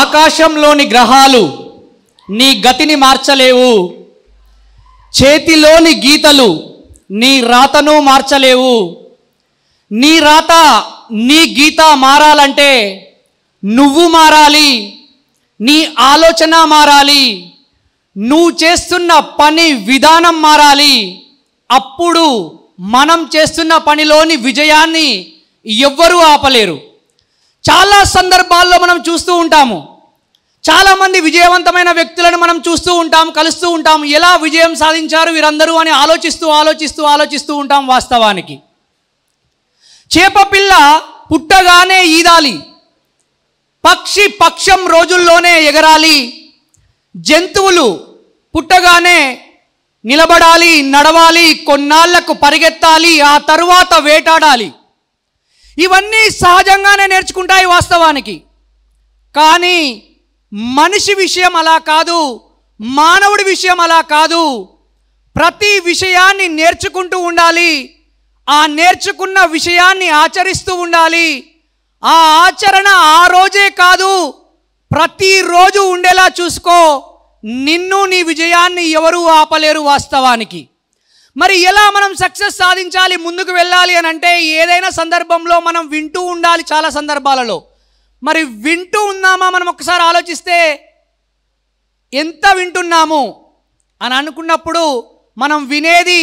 ఆకాశంలోని గ్రహాలు నీ గతిని మార్చలేవు చేతిలోని గీతలు నీ రాతను మార్చలేవు నీ రాత నీ గీత మారాలంటే నువ్వు మారాలి నీ ఆలోచన మారాలి నువ్వు చేస్తున్న పని విధానం మారాలి అప్పుడు మనం చేస్తున్న పనిలోని విజయాన్ని ఎవ్వరూ ఆపలేరు చాలా సందర్భాల్లో మనం చూస్తూ ఉంటాము చాలామంది విజయవంతమైన వ్యక్తులను మనం చూస్తూ ఉంటాం కలుస్తూ ఉంటాం ఎలా విజయం సాధించారు వీరందరూ అని ఆలోచిస్తూ ఆలోచిస్తూ ఆలోచిస్తూ ఉంటాం వాస్తవానికి చేప పిల్ల పుట్టగానే ఈదాలి పక్షి పక్షం రోజుల్లోనే ఎగరాలి జంతువులు పుట్టగానే నిలబడాలి నడవాలి కొన్నాళ్లకు పరిగెత్తాలి ఆ తరువాత వేటాడాలి ఇవన్నీ సహజంగానే నేర్చుకుంటాయి వాస్తవానికి కానీ మనిషి విషయం అలా కాదు మానవుడి విషయం అలా కాదు ప్రతి విషయాన్ని నేర్చుకుంటూ ఉండాలి ఆ నేర్చుకున్న విషయాన్ని ఆచరిస్తూ ఉండాలి ఆ ఆచరణ ఆ రోజే కాదు ప్రతిరోజు ఉండేలా చూసుకో నిన్ను నీ విజయాన్ని ఎవరూ ఆపలేరు వాస్తవానికి మరి ఎలా మనం సక్సెస్ సాధించాలి ముందుకు వెళ్ళాలి అని అంటే ఏదైనా సందర్భంలో మనం వింటూ ఉండాలి చాలా సందర్భాలలో మరి వింటూ ఉన్నామా మనం ఒకసారి ఆలోచిస్తే ఎంత వింటున్నాము అని అనుకున్నప్పుడు మనం వినేది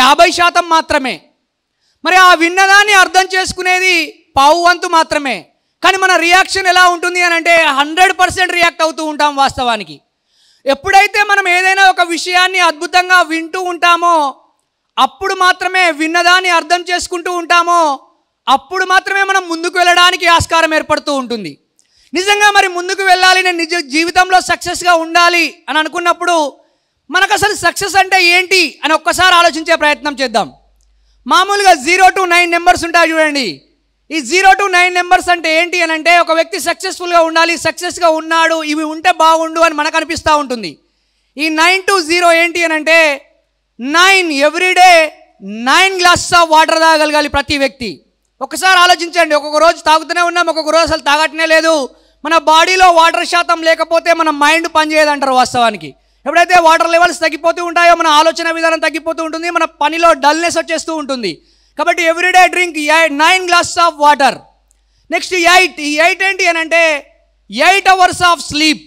యాభై శాతం మాత్రమే మరి ఆ విన్నదాన్ని అర్థం చేసుకునేది పావు వంతు మాత్రమే కానీ మన రియాక్షన్ ఎలా ఉంటుంది అని అంటే హండ్రెడ్ పర్సెంట్ రియాక్ట్ అవుతూ ఉంటాం వాస్తవానికి ఎప్పుడైతే మనం ఏదైనా ఒక విషయాన్ని అద్భుతంగా వింటూ ఉంటామో అప్పుడు మాత్రమే విన్నదాన్ని అర్థం చేసుకుంటూ ఉంటామో అప్పుడు మాత్రమే మనం ముందుకు వెళ్ళడానికి ఆస్కారం ఏర్పడుతూ ఉంటుంది నిజంగా మరి ముందుకు వెళ్ళాలి నేను నిజ జీవితంలో సక్సెస్గా ఉండాలి అని అనుకున్నప్పుడు మనకు అసలు సక్సెస్ అంటే ఏంటి అని ఒక్కసారి ఆలోచించే ప్రయత్నం చేద్దాం మామూలుగా జీరో టు నైన్ నెంబర్స్ ఉంటాయి చూడండి ఈ జీరో టు నైన్ నెంబర్స్ అంటే ఏంటి అని అంటే ఒక వ్యక్తి సక్సెస్ఫుల్గా ఉండాలి సక్సెస్గా ఉన్నాడు ఇవి ఉంటే బాగుండు అని మనకు అనిపిస్తూ ఉంటుంది ఈ నైన్ టు జీరో ఏంటి అని అంటే nine every day nine glasses of water తాగలగాలి ప్రతి వ్యక్తి ఒకసారి ఆలోచించండి ఒక్కొక్క రోజు తాగుతూనే ఉన్నాం ఒక్కొక్క రోజు అసలు తాగటనే లేదు మన బాడీలో వాటర్ శాతం లేకపోతే మన మైండ్ పనిచేయదంటారు వాస్తవానికి ఎప్పుడైతే వాటర్ లెవెల్స్ తగ్గిపోతూ ఉంటాయో మన ఆలోచన విధానం తగ్గిపోతూ ఉంటుంది మన పనిలో డల్నెస్ వచ్చేస్తూ ఉంటుంది కాబట్టి every day drink nine glass of water next eight ఈ ఎయిట్ ఏంటి అని అంటే ఎయిట్ అవర్స్ ఆఫ్ స్లీప్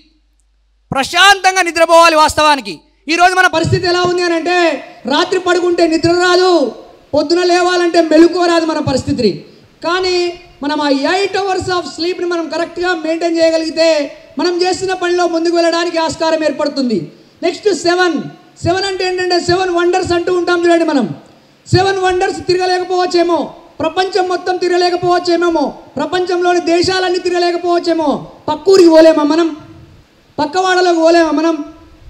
ప్రశాంతంగా నిద్రపోవాలి వాస్తవానికి ఈరోజు మన పరిస్థితి ఎలా ఉంది అని అంటే రాత్రి పడుకుంటే నిద్ర రాదు పొద్దున లేవాలంటే మెలుకో రాదు మన పరిస్థితిని కానీ మనం ఆ ఎయిట్ అవర్స్ ఆఫ్ స్లీప్ని మనం కరెక్ట్గా మెయింటైన్ చేయగలిగితే మనం చేసిన పనిలో ముందుకు వెళ్ళడానికి ఆస్కారం ఏర్పడుతుంది నెక్స్ట్ సెవెన్ సెవెన్ అంటే ఏంటంటే సెవెన్ వండర్స్ అంటూ ఉంటాం చూడండి మనం సెవెన్ వండర్స్ తిరగలేకపోవచ్చేమో ప్రపంచం మొత్తం తిరగలేకపోవచ్చేమేమో ప్రపంచంలోని దేశాలన్నీ తిరగలేకపోవచ్చేమో పక్కూరికి పోలేమా మనం పక్కవాడలోకి పోలేమా మనం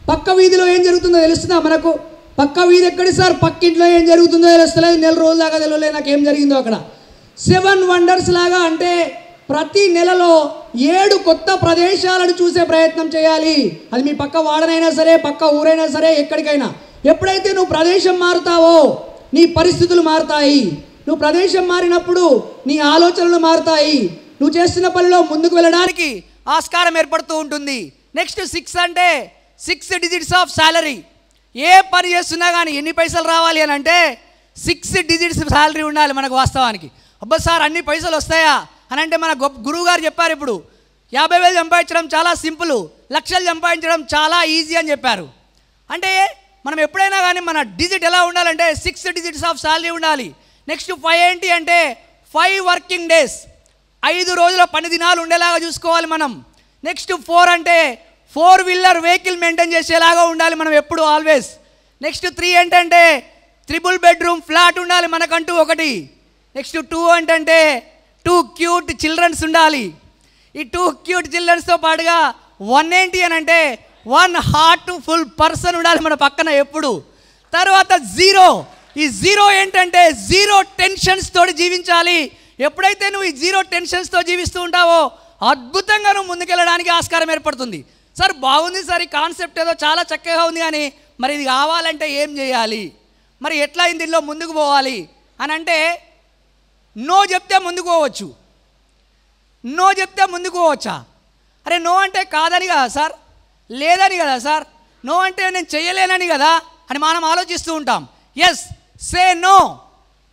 పక్క వీధిలో ఏం జరుగుతుందో తెలుస్తుందా మనకు పక్క వీధి ఎక్కడి సార్ పక్కింట్లో ఏం జరుగుతుందో తెలుస్తలేదు నెల రోజుల దాకా తెలియలేదు నాకు ఏం జరిగిందో అక్కడ సెవెన్ వండర్స్ లాగా అంటే ప్రతి నెలలో ఏడు కొత్త ప్రదేశాలను చూసే ప్రయత్నం చేయాలి అది మీ పక్క వాడనైనా సరే పక్క ఊరైనా సరే ఎక్కడికైనా ఎప్పుడైతే నువ్వు ప్రదేశం మారుతావో నీ పరిస్థితులు మారుతాయి నువ్వు ప్రదేశం మారినప్పుడు నీ ఆలోచనలు మారుతాయి నువ్వు చేస్తున్న పనిలో ముందుకు వెళ్ళడానికి ఆస్కారం ఏర్పడుతూ ఉంటుంది నెక్స్ట్ సిక్స్ అంటే సిక్స్ డిజిట్స్ ఆఫ్ శాలరీ ఏ పని చేస్తున్నా కానీ ఎన్ని పైసలు రావాలి అని అంటే సిక్స్ డిజిట్స్ శాలరీ ఉండాలి మనకు వాస్తవానికి అబ్బా సార్ అన్ని పైసలు వస్తాయా అని అంటే మన గొప్ప గురువు గారు చెప్పారు ఇప్పుడు యాభై వేలు సంపాదించడం చాలా సింపుల్ లక్షలు సంపాదించడం చాలా ఈజీ అని చెప్పారు అంటే మనం ఎప్పుడైనా కానీ మన డిజిట్ ఎలా ఉండాలంటే సిక్స్ డిజిట్స్ ఆఫ్ శాలరీ ఉండాలి నెక్స్ట్ ఫైవ్ ఏంటి అంటే ఫైవ్ వర్కింగ్ డేస్ ఐదు రోజుల పని దినాలు ఉండేలాగా చూసుకోవాలి మనం నెక్స్ట్ ఫోర్ అంటే ఫోర్ వీలర్ వెహికల్ మెయింటైన్ చేసేలాగా ఉండాలి మనం ఎప్పుడు ఆల్వేస్ నెక్స్ట్ త్రీ ఏంటంటే త్రిబుల్ బెడ్రూమ్ ఫ్లాట్ ఉండాలి మనకంటూ ఒకటి నెక్స్ట్ టూ ఏంటంటే టూ క్యూట్ చిల్డ్రన్స్ ఉండాలి ఈ టూ క్యూట్ చిల్డ్రన్స్తో పాటుగా వన్ ఏంటి అని అంటే వన్ హార్ట్ ఫుల్ పర్సన్ ఉండాలి మన పక్కన ఎప్పుడు తర్వాత జీరో ఈ జీరో ఏంటంటే జీరో టెన్షన్స్ తోటి జీవించాలి ఎప్పుడైతే నువ్వు ఈ జీరో టెన్షన్స్తో జీవిస్తూ ఉంటావో అద్భుతంగా నువ్వు ముందుకెళ్ళడానికి ఆస్కారం ఏర్పడుతుంది సార్ బాగుంది సార్ ఈ కాన్సెప్ట్ ఏదో చాలా చక్కగా ఉంది కానీ మరి ఇది కావాలంటే ఏం చేయాలి మరి ఎట్లా దీనిలో ముందుకు పోవాలి అని అంటే నో చెప్తే ముందుకు పోవచ్చు నో చెప్తే ముందుకు పోవచ్చా అరే నో అంటే కాదని కదా సార్ లేదని కదా సార్ నో అంటే నేను చేయలేనని కదా అని మనం ఆలోచిస్తూ ఉంటాం yes say no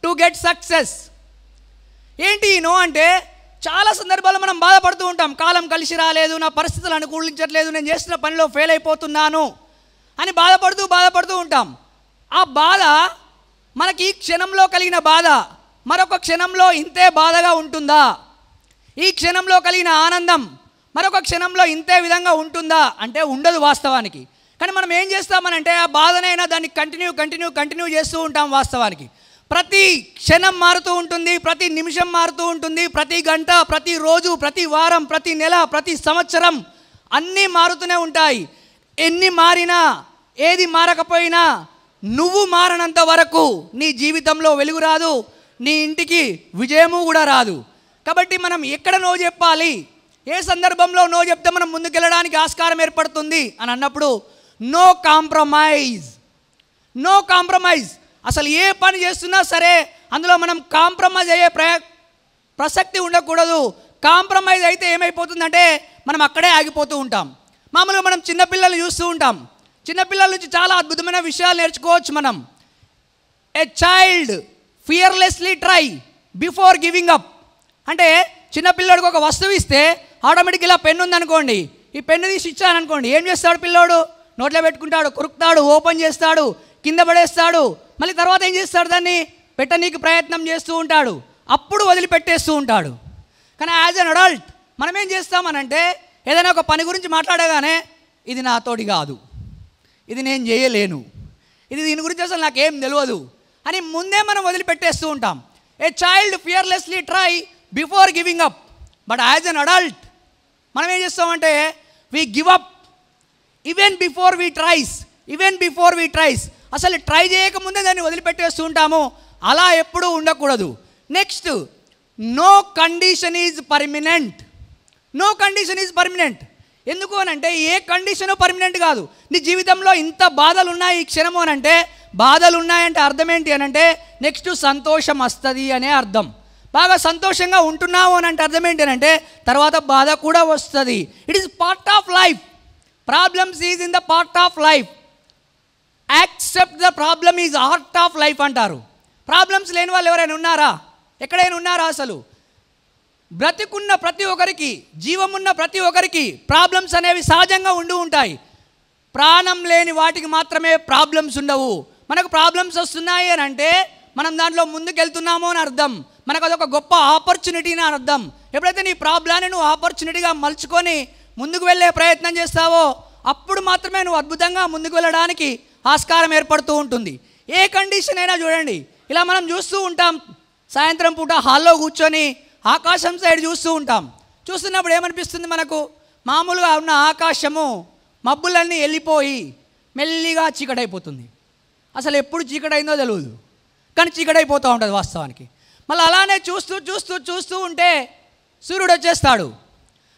to get success ఏంటి ఈ నో అంటే చాలా సందర్భాల్లో మనం బాధపడుతూ ఉంటాం కాలం కలిసి రాలేదు నా పరిస్థితులు అనుకూలించట్లేదు నేను చేసిన పనిలో ఫెయిల్ అయిపోతున్నాను అని బాధపడుతూ బాధపడుతూ ఉంటాం ఆ బాధ మనకి ఈ క్షణంలో కలిగిన బాధ మరొక క్షణంలో ఇంతే బాధగా ఉంటుందా ఈ క్షణంలో కలిగిన ఆనందం మరొక క్షణంలో ఇంతే విధంగా ఉంటుందా అంటే ఉండదు వాస్తవానికి కానీ మనం ఏం చేస్తామనంటే ఆ బాధనైనా దాన్ని కంటిన్యూ కంటిన్యూ కంటిన్యూ చేస్తూ ఉంటాం వాస్తవానికి ప్రతి క్షణం మారుతూ ఉంటుంది ప్రతి నిమిషం మారుతూ ఉంటుంది ప్రతి గంట ప్రతి రోజు ప్రతి వారం ప్రతి నెల ప్రతి సంవత్సరం అన్నీ మారుతూనే ఉంటాయి ఎన్ని మారినా ఏది మారకపోయినా నువ్వు మారనంత వరకు నీ జీవితంలో వెలుగు రాదు నీ ఇంటికి విజయము కూడా రాదు కాబట్టి మనం ఎక్కడ నో చెప్పాలి ఏ సందర్భంలో నో చెప్తే మనం ముందుకెళ్ళడానికి ఆస్కారం ఏర్పడుతుంది అని అన్నప్పుడు నో కాంప్రమైజ్ నో కాంప్రమైజ్ అసలు ఏ పని చేస్తున్నా సరే అందులో మనం కాంప్రమైజ్ అయ్యే ప్ర ప్రసక్తి ఉండకూడదు కాంప్రమైజ్ అయితే ఏమైపోతుందంటే మనం అక్కడే ఆగిపోతూ ఉంటాం మామూలుగా మనం చిన్నపిల్లల్ని చూస్తూ ఉంటాం చిన్నపిల్లల నుంచి చాలా అద్భుతమైన విషయాలు నేర్చుకోవచ్చు మనం a child fearlessly try before giving up అంటే చిన్నపిల్లడికి ఒక వస్తువు ఇస్తే ఆటోమేటిక్ ఇలా పెన్ను ఉందనుకోండి ఈ పెన్ను తీసి అనుకోండి ఏం చేస్తాడు పిల్లోడు నోట్లో పెట్టుకుంటాడు కురుక్తాడు ఓపెన్ చేస్తాడు కింద పడేస్తాడు మళ్ళీ తర్వాత ఏం చేస్తాడు దాన్ని పెట్టనీకి ప్రయత్నం చేస్తూ ఉంటాడు అప్పుడు వదిలిపెట్టేస్తూ ఉంటాడు కానీ యాజ్ అన్ అడల్ట్ మనం ఏం చేస్తామనంటే ఏదైనా ఒక పని గురించి మాట్లాడగానే ఇది నాతోటి కాదు ఇది నేను చేయలేను ఇది దీని గురించి అసలు నాకేం తెలియదు అని ముందే మనం వదిలిపెట్టేస్తూ ఉంటాం a child fearlessly try before giving up but as an adult మనం ఏం చేస్తామంటే we give up even before we tries even before we tries అసలు ట్రై చేయకముందే దాన్ని వదిలిపెట్టేస్తూ ఉంటాము అలా ఎప్పుడూ ఉండకూడదు next no condition is permanent no condition is permanent ఎందుకు అని అంటే ఏ కండిషను పర్మినెంట్ కాదు నీ జీవితంలో ఇంత బాధలు ఉన్నాయి ఈ క్షణము అనంటే బాధలు ఉన్నాయంటే అర్థం ఏంటి అంటే నెక్స్ట్ సంతోషం వస్తుంది అనే అర్థం బాగా సంతోషంగా ఉంటున్నావు అని అంటే అర్థం ఏంటంటే తర్వాత బాధ కూడా వస్తుంది it is part of life problems is in the part of life accept the problem is art of life అంటారు ప్రాబ్లమ్స్ లేని వాళ్ళు ఎవరైనా ఉన్నారా ఎక్కడైనా ఉన్నారా అసలు బ్రతికున్న ప్రతి ఒక్కరికి జీవమున్న ప్రతి ఒక్కరికి ప్రాబ్లమ్స్ అనేవి సహజంగా ఉండి ఉంటాయి ప్రాణం లేని వాటికి మాత్రమే ప్రాబ్లమ్స్ ఉండవు మనకు ప్రాబ్లమ్స్ వస్తున్నాయి అని అంటే మనం దాంట్లో ముందుకెళ్తున్నాము అని అర్థం మనకు అదొక గొప్ప ఆపర్చునిటీ అని అర్థం ఎప్పుడైతే నీ ప్రాబ్లాన్ని నువ్వు ఆపర్చునిటీగా మలుచుకొని ముందుకు వెళ్ళే ప్రయత్నం చేస్తావో అప్పుడు మాత్రమే నువ్వు అద్భుతంగా ముందుకు వెళ్ళడానికి ఆస్కారం ఏర్పడుతూ ఉంటుంది ఏ కండిషన్ అయినా చూడండి ఇలా మనం చూస్తూ ఉంటాం సాయంత్రం పూట హాల్లో కూర్చొని ఆకాశం సైడ్ చూస్తూ ఉంటాం చూస్తున్నప్పుడు ఏమనిపిస్తుంది మనకు మామూలుగా ఉన్న ఆకాశము మబ్బులన్నీ వెళ్ళిపోయి మెల్లిగా చీకటైపోతుంది అసలు ఎప్పుడు చీకటైందో తెలియదు కానీ చీకటైపోతూ ఉంటుంది వాస్తవానికి మళ్ళీ అలానే చూస్తూ చూస్తూ చూస్తూ ఉంటే సూర్యుడు వచ్చేస్తాడు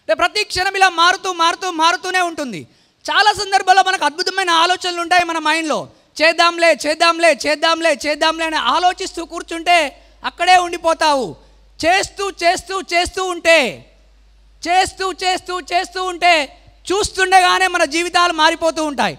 అంటే ప్రతి క్షణం ఇలా మారుతూ మారుతూ మారుతూనే ఉంటుంది చాలా సందర్భాల్లో మనకు అద్భుతమైన ఆలోచనలు ఉంటాయి మన మైండ్లో చేద్దాంలే చేద్దాంలే చేద్దాంలే చేద్దాంలే అని ఆలోచిస్తూ కూర్చుంటే అక్కడే ఉండిపోతావు చేస్తూ చేస్తూ చేస్తూ ఉంటే చేస్తూ చేస్తూ చేస్తూ ఉంటే చూస్తుండగానే మన జీవితాలు మారిపోతూ ఉంటాయి